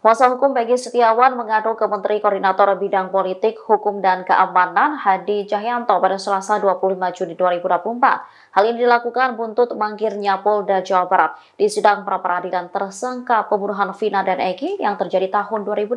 Kuasa hukum Peggy Setiawan mengadu ke Menteri Koordinator Bidang Politik, Hukum dan Keamanan Hadi Cahyanto pada Selasa 25 Juni 2024. Hal ini dilakukan buntut mangkirnya Polda Jawa Barat di sidang pra peradilan tersangka pembunuhan Vina dan Eki yang terjadi tahun 2016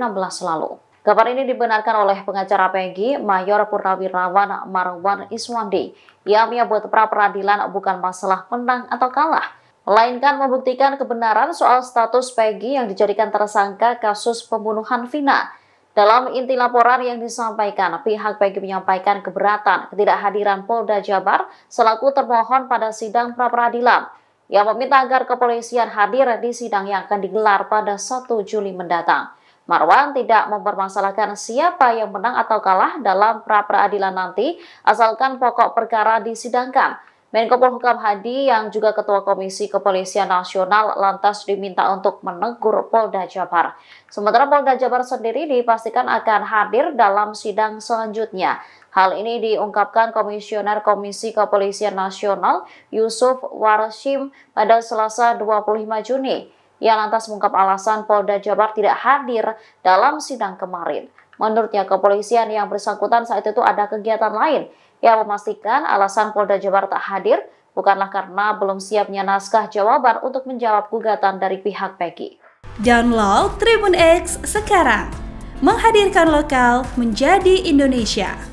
lalu. Kabar ini dibenarkan oleh pengacara Peggy, Mayor Purnawirawan Marwan Iswandi. Ia menyebut pra peradilan bukan masalah menang atau kalah, melainkan membuktikan kebenaran soal status Peggy yang dijadikan tersangka kasus pembunuhan Vina. Dalam inti laporan yang disampaikan, pihak Peggy menyampaikan keberatan ketidakhadiran Polda Jabar selaku termohon pada sidang pra-peradilan yang meminta agar kepolisian hadir di sidang yang akan digelar pada 1 Juli mendatang. Marwan tidak mempermasalahkan siapa yang menang atau kalah dalam pra-peradilan nanti, asalkan pokok perkara disidangkan. Menko Polhukam Hadi yang juga Ketua Komisi Kepolisian Nasional lantas diminta untuk menegur Polda Jabar. Sementara Polda Jabar sendiri dipastikan akan hadir dalam sidang selanjutnya. Hal ini diungkapkan Komisioner Komisi Kepolisian Nasional Yusuf Warshim pada Selasa 25 Juni. Ia lantas mengungkap alasan Polda Jabar tidak hadir dalam sidang kemarin. Menurutnya kepolisian yang bersangkutan saat itu ada kegiatan lain yang memastikan alasan Polda Jabar tak hadir bukanlah karena belum siapnya naskah jawaban untuk menjawab gugatan dari pihak Peggy. Download Tribun X sekarang, menghadirkan lokal menjadi Indonesia.